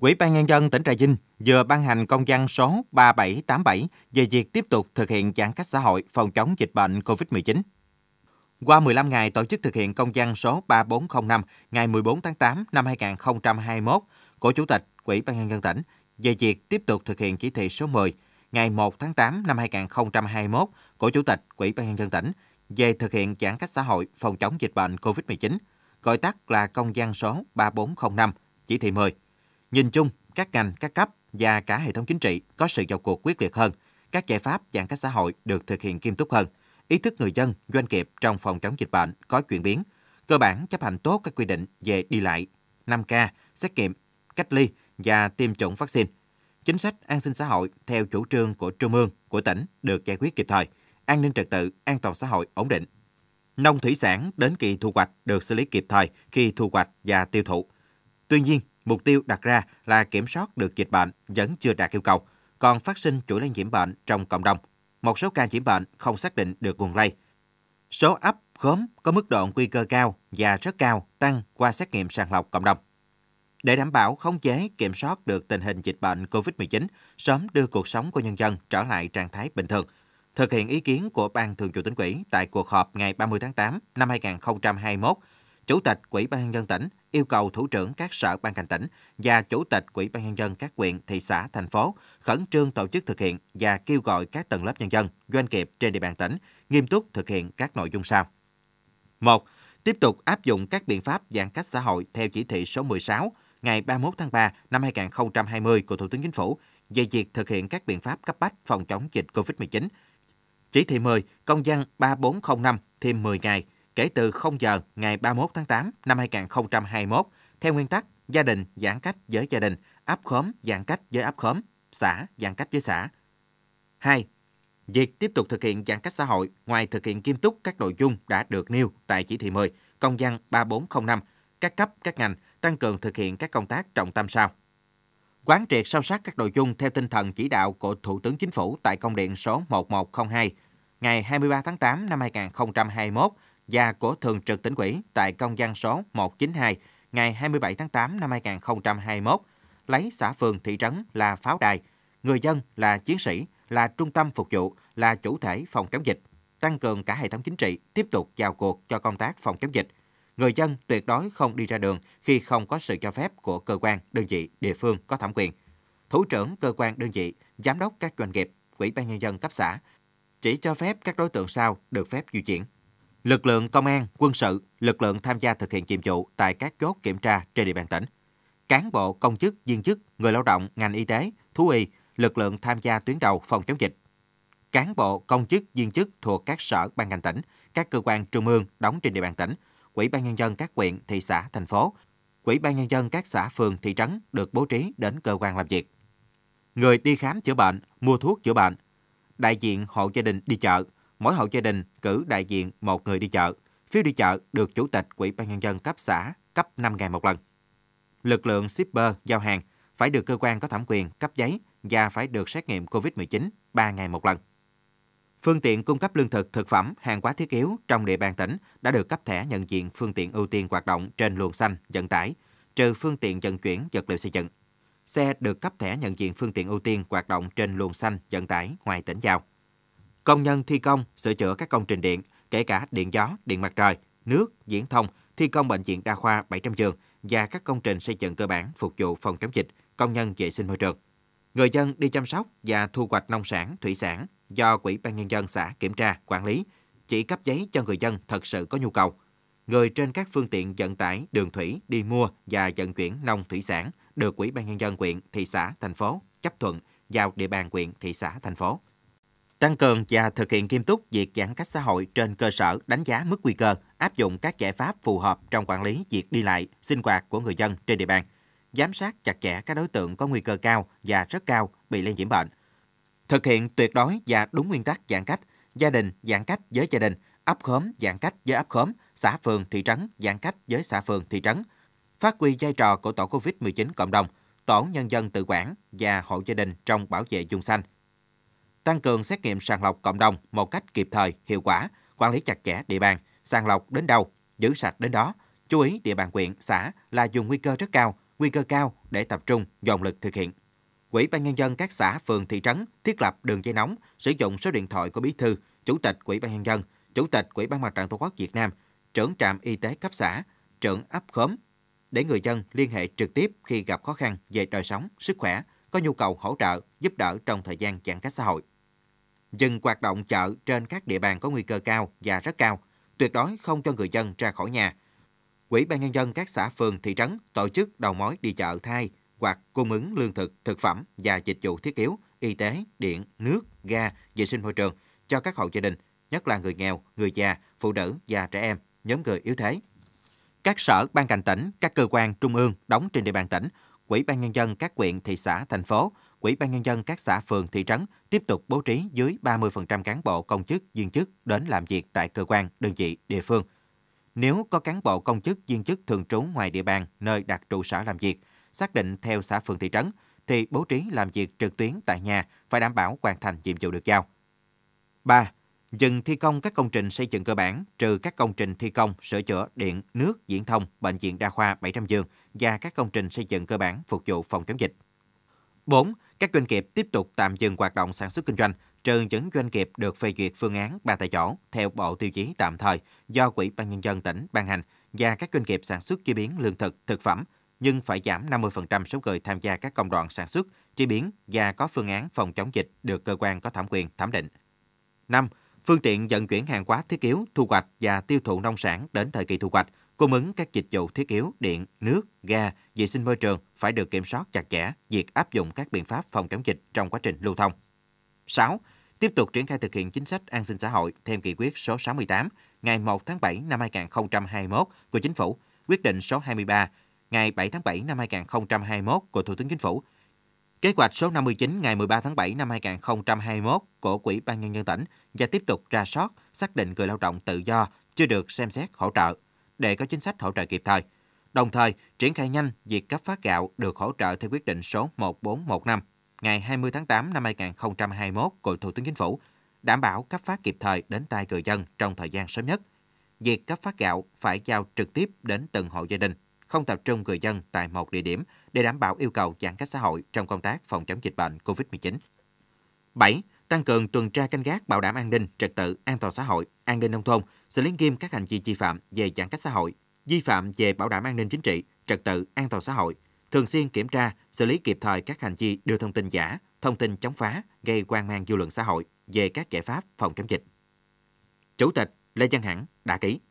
Ủy ban Nhân dân tỉnh Trà Vinh vừa ban hành công văn số 3787 về việc tiếp tục thực hiện giãn cách xã hội phòng chống dịch bệnh COVID-19. Qua 15 ngày tổ chức thực hiện công văn số 3405 ngày 14 tháng 8 năm 2021 của Chủ tịch Ủy ban Nhân dân tỉnh về việc tiếp tục thực hiện chỉ thị số 10 ngày 1 tháng 8 năm 2021 của Chủ tịch Ủy ban Nhân dân tỉnh về thực hiện giãn cách xã hội phòng chống dịch bệnh COVID-19, gọi tắt là công văn số 3405, chỉ thị 10 Nhìn chung, các ngành, các cấp và cả hệ thống chính trị có sự vào cuộc quyết liệt hơn, các giải pháp giãn cách xã hội được thực hiện nghiêm túc hơn, ý thức người dân, doanh nghiệp trong phòng chống dịch bệnh có chuyển biến, cơ bản chấp hành tốt các quy định về đi lại, 5K, xét nghiệm, cách ly và tiêm chủng vaccine. Chính sách an sinh xã hội theo chủ trương của trung ương, của tỉnh được giải quyết kịp thời, an ninh trật tự, an toàn xã hội ổn định. Nông thủy sản đến kỳ thu hoạch được xử lý kịp thời khi thu hoạch và tiêu thụ, Tuy nhiên, mục tiêu đặt ra là kiểm soát được dịch bệnh vẫn chưa đạt yêu cầu, còn phát sinh chuỗi lây nhiễm bệnh trong cộng đồng. Một số ca nhiễm bệnh không xác định được nguồn lây. Số ấp khóm có mức độ nguy cơ cao và rất cao tăng qua xét nghiệm sàng lọc cộng đồng. Để đảm bảo khống chế kiểm soát được tình hình dịch bệnh COVID-19, sớm đưa cuộc sống của nhân dân trở lại trạng thái bình thường, thực hiện ý kiến của Ban Thường vụ tỉnh ủy tại cuộc họp ngày 30 tháng 8 năm 2021 Chủ tịch Ủy ban nhân dân tỉnh yêu cầu thủ trưởng các sở ban ngành tỉnh và chủ tịch Ủy ban nhân dân các huyện, thị xã, thành phố khẩn trương tổ chức thực hiện và kêu gọi các tầng lớp nhân dân, doanh nghiệp trên địa bàn tỉnh nghiêm túc thực hiện các nội dung sau. 1. Tiếp tục áp dụng các biện pháp giãn cách xã hội theo chỉ thị số 16 ngày 31 tháng 3 năm 2020 của Thủ tướng Chính phủ về việc thực hiện các biện pháp cấp bách phòng chống dịch COVID-19. Chỉ thị 10, công dân 3405 thêm 10 ngày – kể từ 0 giờ ngày 31 tháng 8 năm 2021 theo nguyên tắc gia đình giãn cách với gia đình, áp khóm giãn cách với áp khóm, xã giãn cách với xã. 2. Việc tiếp tục thực hiện giãn cách xã hội ngoài thực hiện nghiêm túc các nội dung đã được nêu tại chỉ thị 10, công văn 3405, các cấp, các ngành tăng cường thực hiện các công tác trọng tâm sau. Quán triệt sâu sát các nội dung theo tinh thần chỉ đạo của Thủ tướng Chính phủ tại công điện số 1102 ngày 23 tháng 8 năm 2021 và của Thường trực tỉnh ủy tại công văn số 192 ngày 27 tháng 8 năm 2021, lấy xã phường thị trấn là pháo đài, người dân là chiến sĩ, là trung tâm phục vụ, là chủ thể phòng chống dịch, tăng cường cả hệ thống chính trị tiếp tục vào cuộc cho công tác phòng chống dịch. Người dân tuyệt đối không đi ra đường khi không có sự cho phép của cơ quan, đơn vị, địa phương có thẩm quyền. Thủ trưởng cơ quan đơn vị, giám đốc các doanh nghiệp, quỹ ban nhân dân cấp xã chỉ cho phép các đối tượng sau được phép di chuyển lực lượng công an, quân sự, lực lượng tham gia thực hiện nhiệm vụ tại các chốt kiểm tra trên địa bàn tỉnh, cán bộ, công chức, viên chức, người lao động, ngành y tế, thú y, lực lượng tham gia tuyến đầu phòng chống dịch, cán bộ, công chức, viên chức thuộc các sở ban ngành tỉnh, các cơ quan trung ương đóng trên địa bàn tỉnh, quỹ ban nhân dân các huyện, thị xã, thành phố, quỹ ban nhân dân các xã phường, thị trấn được bố trí đến cơ quan làm việc. Người đi khám chữa bệnh, mua thuốc chữa bệnh, đại diện hộ gia đình đi chợ, mỗi hộ gia đình cử đại diện một người đi chợ. Phiếu đi chợ được Chủ tịch Ủy ban Nhân dân cấp xã cấp 5 ngày một lần. Lực lượng shipper giao hàng phải được cơ quan có thẩm quyền cấp giấy và phải được xét nghiệm COVID-19 3 ngày một lần. Phương tiện cung cấp lương thực, thực phẩm, hàng hóa thiết yếu trong địa bàn tỉnh đã được cấp thẻ nhận diện phương tiện ưu tiên hoạt động trên luồng xanh vận tải, trừ phương tiện vận chuyển vật liệu xây dựng. Xe được cấp thẻ nhận diện phương tiện ưu tiên hoạt động trên luồng xanh vận tải ngoài tỉnh giao công nhân thi công, sửa chữa các công trình điện, kể cả điện gió, điện mặt trời, nước, diễn thông, thi công bệnh viện đa khoa 700 giường và các công trình xây dựng cơ bản phục vụ phòng chống dịch, công nhân vệ sinh môi trường. Người dân đi chăm sóc và thu hoạch nông sản, thủy sản do Quỹ ban nhân dân xã kiểm tra, quản lý, chỉ cấp giấy cho người dân thật sự có nhu cầu. Người trên các phương tiện vận tải đường thủy đi mua và vận chuyển nông thủy sản được Quỹ ban nhân dân quyện, thị xã, thành phố chấp thuận vào địa bàn quyện, thị xã, thành phố tăng cường và thực hiện nghiêm túc việc giãn cách xã hội trên cơ sở đánh giá mức nguy cơ, áp dụng các giải pháp phù hợp trong quản lý việc đi lại, sinh hoạt của người dân trên địa bàn, giám sát chặt chẽ các đối tượng có nguy cơ cao và rất cao bị lây nhiễm bệnh, thực hiện tuyệt đối và đúng nguyên tắc giãn cách, gia đình giãn cách với gia đình, ấp khóm giãn cách với ấp khóm, xã phường thị trấn giãn cách với xã phường thị trấn, phát huy vai trò của tổ COVID-19 cộng đồng, tổ nhân dân tự quản và hộ gia đình trong bảo vệ vùng xanh, tăng cường xét nghiệm sàng lọc cộng đồng một cách kịp thời, hiệu quả, quản lý chặt chẽ địa bàn, sàng lọc đến đâu, giữ sạch đến đó. Chú ý địa bàn quyện, xã là dùng nguy cơ rất cao, nguy cơ cao để tập trung dồn lực thực hiện. Quỹ ban nhân dân các xã, phường, thị trấn thiết lập đường dây nóng, sử dụng số điện thoại của bí thư, chủ tịch Quỹ ban nhân dân, chủ tịch Quỹ ban mặt trận Tổ quốc Việt Nam, trưởng trạm y tế cấp xã, trưởng ấp khóm để người dân liên hệ trực tiếp khi gặp khó khăn về đời sống, sức khỏe, có nhu cầu hỗ trợ, giúp đỡ trong thời gian giãn cách xã hội dừng hoạt động chợ trên các địa bàn có nguy cơ cao và rất cao, tuyệt đối không cho người dân ra khỏi nhà. Quỹ ban nhân dân các xã phường thị trấn tổ chức đầu mối đi chợ thay hoặc cung ứng lương thực, thực phẩm và dịch vụ thiết yếu, y tế, điện, nước, ga, vệ sinh môi trường cho các hộ gia đình, nhất là người nghèo, người già, phụ nữ và trẻ em, nhóm người yếu thế. Các sở, ban ngành tỉnh, các cơ quan trung ương đóng trên địa bàn tỉnh, Quỹ ban nhân dân các quyện, thị xã, thành phố Quỹ ban nhân dân các xã phường thị trấn tiếp tục bố trí dưới 30% cán bộ công chức viên chức đến làm việc tại cơ quan, đơn vị, địa phương. Nếu có cán bộ công chức viên chức thường trú ngoài địa bàn nơi đặt trụ sở làm việc, xác định theo xã phường thị trấn thì bố trí làm việc trực tuyến tại nhà phải đảm bảo hoàn thành nhiệm vụ được giao. 3. Dừng thi công các công trình xây dựng cơ bản, trừ các công trình thi công, sửa chữa, điện, nước, viễn thông, bệnh viện đa khoa 700 giường và các công trình xây dựng cơ bản phục vụ phòng chống dịch. 4. Các doanh nghiệp tiếp tục tạm dừng hoạt động sản xuất kinh doanh, trừ những doanh nghiệp được phê duyệt phương án ba tại chỗ theo bộ tiêu chí tạm thời do quỹ ban nhân dân tỉnh ban hành và các doanh nghiệp sản xuất chế biến lương thực, thực phẩm nhưng phải giảm 50% số người tham gia các công đoạn sản xuất, chế biến và có phương án phòng chống dịch được cơ quan có thẩm quyền thẩm định. 5. Phương tiện vận chuyển hàng hóa thiết yếu, thu hoạch và tiêu thụ nông sản đến thời kỳ thu hoạch Cung ứng các dịch vụ thiết yếu, điện, nước, ga, vệ sinh môi trường phải được kiểm soát chặt chẽ việc áp dụng các biện pháp phòng chống dịch trong quá trình lưu thông. 6. Tiếp tục triển khai thực hiện chính sách an sinh xã hội theo nghị quyết số 68 ngày 1 tháng 7 năm 2021 của Chính phủ, quyết định số 23 ngày 7 tháng 7 năm 2021 của Thủ tướng Chính phủ Kế hoạch số 59 ngày 13 tháng 7 năm 2021 của Quỹ ban nhân dân tỉnh và tiếp tục ra soát, xác định người lao động tự do chưa được xem xét hỗ trợ để có chính sách hỗ trợ kịp thời. Đồng thời, triển khai nhanh việc cấp phát gạo được hỗ trợ theo quyết định số 1415 ngày 20 tháng 8 năm 2021 của Thủ tướng Chính phủ, đảm bảo cấp phát kịp thời đến tay người dân trong thời gian sớm nhất. Việc cấp phát gạo phải giao trực tiếp đến từng hộ gia đình, không tập trung người dân tại một địa điểm để đảm bảo yêu cầu giãn cách xã hội trong công tác phòng chống dịch bệnh COVID-19. 7 tăng cường tuần tra canh gác bảo đảm an ninh, trật tự, an toàn xã hội, an ninh nông thôn, xử lý nghiêm các hành vi vi phạm về giãn cách xã hội, vi phạm về bảo đảm an ninh chính trị, trật tự, an toàn xã hội, thường xuyên kiểm tra, xử lý kịp thời các hành vi đưa thông tin giả, thông tin chống phá, gây quan mang dư luận xã hội về các giải pháp phòng chống dịch. Chủ tịch Lê Văn Hẳn đã ký.